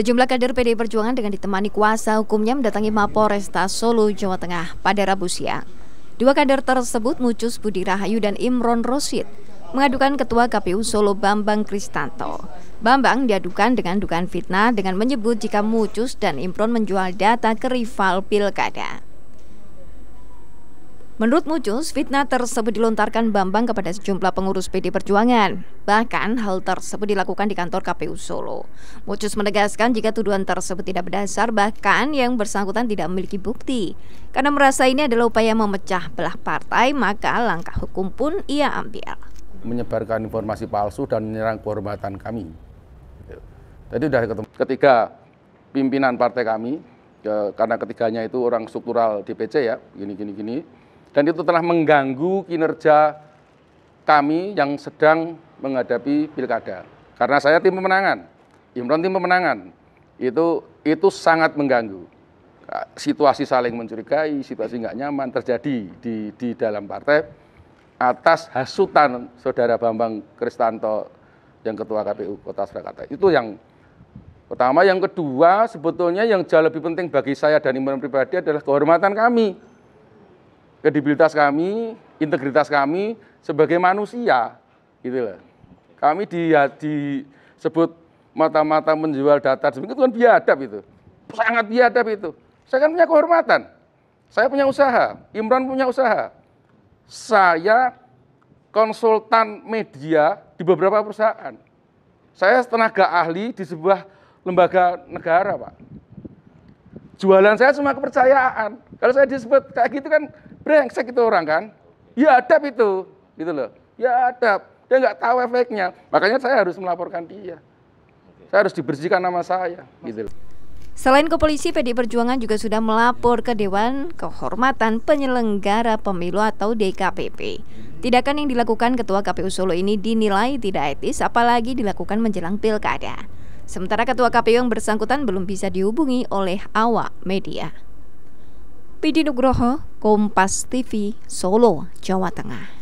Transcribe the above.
Sejumlah kader PD Perjuangan dengan ditemani kuasa hukumnya mendatangi Mapolresta Solo, Jawa Tengah pada Rabu siang. Dua kader tersebut Mucus Budi Rahayu dan Imron Rosid mengadukan Ketua KPU Solo Bambang Kristanto. Bambang diadukan dengan dugaan fitnah dengan menyebut jika Mucus dan Imron menjual data ke rival pilkada. Menurut Mujus, fitnah tersebut dilontarkan Bambang kepada sejumlah pengurus PD Perjuangan. Bahkan hal tersebut dilakukan di kantor KPU Solo. Mujus menegaskan jika tuduhan tersebut tidak berdasar, bahkan yang bersangkutan tidak memiliki bukti. Karena merasa ini adalah upaya memecah belah partai, maka langkah hukum pun ia ambil. Menyebarkan informasi palsu dan menyerang kehormatan kami. Tadi sudah ketemu ketiga pimpinan partai kami, ya, karena ketiganya itu orang struktural DPC ya, gini gini gini dan itu telah mengganggu kinerja kami yang sedang menghadapi pilkada. Karena saya tim pemenangan, Imron tim pemenangan, itu itu sangat mengganggu. Situasi saling mencurigai, situasi nggak nyaman terjadi di, di dalam partai atas hasutan saudara Bambang Kristanto yang ketua KPU Kota Surakarta. Itu yang pertama. Yang kedua, sebetulnya yang jauh lebih penting bagi saya dan Imron pribadi adalah kehormatan kami kredibilitas kami, integritas kami sebagai manusia, gitu loh. Kami di, ya, disebut mata-mata menjual data, itu kan biadab itu. Sangat biadab itu. Saya kan punya kehormatan. Saya punya usaha, Imran punya usaha. Saya konsultan media di beberapa perusahaan. Saya tenaga ahli di sebuah lembaga negara, Pak. Jualan saya cuma kepercayaan. Kalau saya disebut kayak gitu kan Brengsek itu orang kan. Ya adab itu. Gitu loh. Ya adab. Dia nggak tahu efeknya. Makanya saya harus melaporkan dia. Saya harus dibersihkan nama saya. Gitu loh. Selain ke polisi, PD Perjuangan juga sudah melapor ke Dewan Kehormatan Penyelenggara Pemilu atau DKPP. Tindakan yang dilakukan Ketua KPU Solo ini dinilai tidak etis, apalagi dilakukan menjelang pilkada. Sementara Ketua KPU yang bersangkutan belum bisa dihubungi oleh awak media. Pidi Nugroho, Kompas TV Solo, Jawa Tengah.